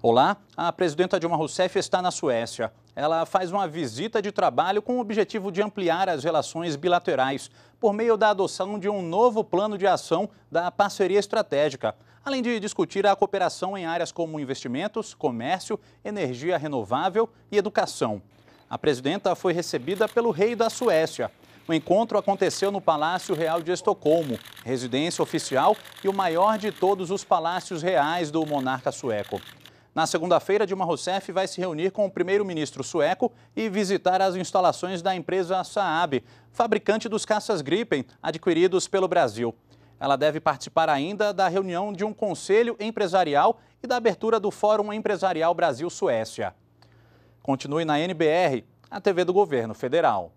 Olá, a presidenta Dilma Rousseff está na Suécia. Ela faz uma visita de trabalho com o objetivo de ampliar as relações bilaterais por meio da adoção de um novo plano de ação da parceria estratégica, além de discutir a cooperação em áreas como investimentos, comércio, energia renovável e educação. A presidenta foi recebida pelo rei da Suécia. O encontro aconteceu no Palácio Real de Estocolmo, residência oficial e o maior de todos os palácios reais do monarca sueco. Na segunda-feira, Dilma Rousseff vai se reunir com o primeiro-ministro sueco e visitar as instalações da empresa Saab, fabricante dos caças Gripen, adquiridos pelo Brasil. Ela deve participar ainda da reunião de um conselho empresarial e da abertura do Fórum Empresarial Brasil-Suécia. Continue na NBR, a TV do Governo Federal.